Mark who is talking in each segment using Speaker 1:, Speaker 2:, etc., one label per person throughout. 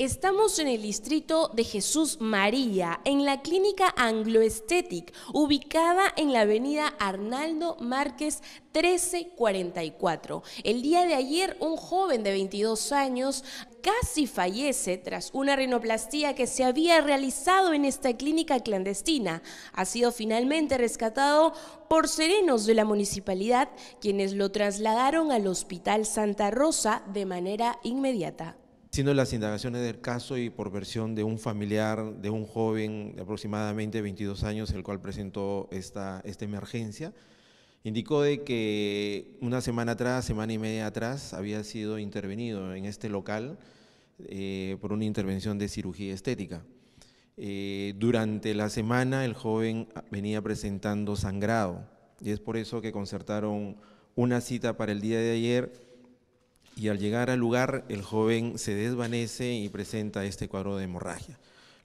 Speaker 1: Estamos en el distrito de Jesús María, en la clínica Angloestetic, ubicada en la avenida Arnaldo Márquez 1344. El día de ayer, un joven de 22 años casi fallece tras una renoplastía que se había realizado en esta clínica clandestina. Ha sido finalmente rescatado por serenos de la municipalidad, quienes lo trasladaron al Hospital Santa Rosa de manera inmediata.
Speaker 2: Siendo las indagaciones del caso y por versión de un familiar, de un joven de aproximadamente 22 años, el cual presentó esta, esta emergencia, indicó de que una semana atrás, semana y media atrás, había sido intervenido en este local eh, por una intervención de cirugía estética. Eh, durante la semana el joven venía presentando sangrado y es por eso que concertaron una cita para el día de ayer y al llegar al lugar el joven se desvanece y presenta este cuadro de hemorragia.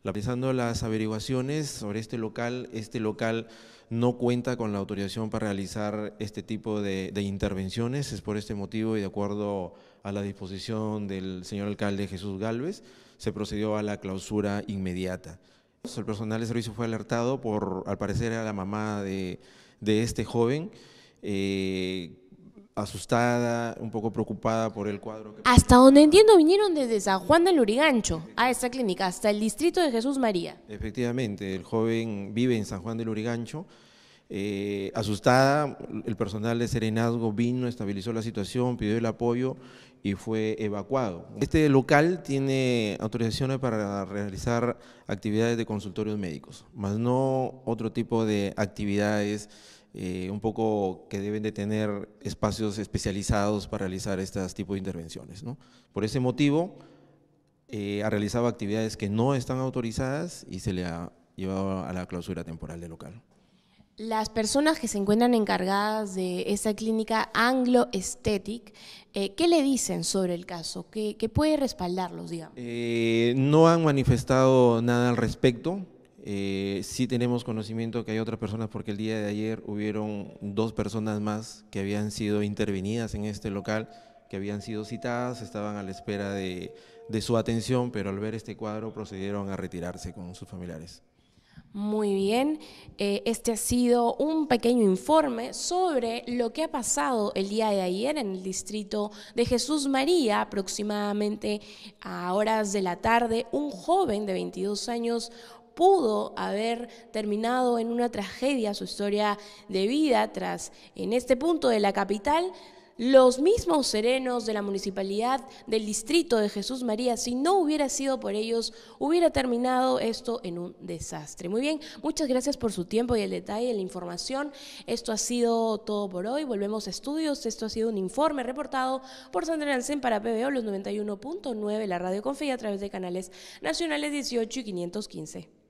Speaker 2: Realizando las averiguaciones sobre este local, este local no cuenta con la autorización para realizar este tipo de, intervenciones, es por este motivo y de acuerdo a la disposición del señor alcalde Jesús Galvez, se procedió a la clausura inmediata. El personal de servicio fue alertado por, al parecer, a la mamá de, de este joven, eh, asustada, un poco preocupada por el cuadro. Que...
Speaker 1: Hasta donde entiendo, vinieron desde San Juan del Urigancho a esta clínica, hasta el distrito de Jesús María.
Speaker 2: Efectivamente, el joven vive en San Juan del Urigancho. Eh, asustada, el personal de Serenazgo vino, estabilizó la situación, pidió el apoyo y fue evacuado. Este local tiene autorizaciones para realizar actividades de consultorios médicos, más no otro tipo de actividades eh, un poco que deben de tener espacios especializados para realizar este tipos de intervenciones. Por ese motivo, eh, ha realizado actividades que no están autorizadas y se le ha llevado a la clausura temporal del local.
Speaker 1: Las personas que se encuentran encargadas de esa clínica Anglo Aesthetic, eh, ¿qué le dicen sobre el caso? ¿Qué, puede respaldarlos, digamos?
Speaker 2: no han manifestado nada al respecto. Eh, sí tenemos conocimiento que hay otras personas porque el día de ayer hubieron dos personas más que habían sido intervenidas en este local, que habían sido citadas, estaban a la espera de, su atención, pero al ver este cuadro procedieron a retirarse con sus familiares.
Speaker 1: Muy bien, eh, este ha sido un pequeño informe sobre lo que ha pasado el día de ayer en el distrito de Jesús María, aproximadamente a horas de la tarde, un joven de 22 años pudo haber terminado en una tragedia su historia de vida tras, en este punto de la capital, los mismos serenos de la municipalidad del distrito de Jesús María, si no hubiera sido por ellos, hubiera terminado esto en un desastre. Muy bien, muchas gracias por su tiempo y el detalle, la información. Esto ha sido todo por hoy. Volvemos a estudios. Esto ha sido un informe reportado por Sandra Lancen para PBO, los 91.9, la radio confía a través de canales nacionales 18 y 515.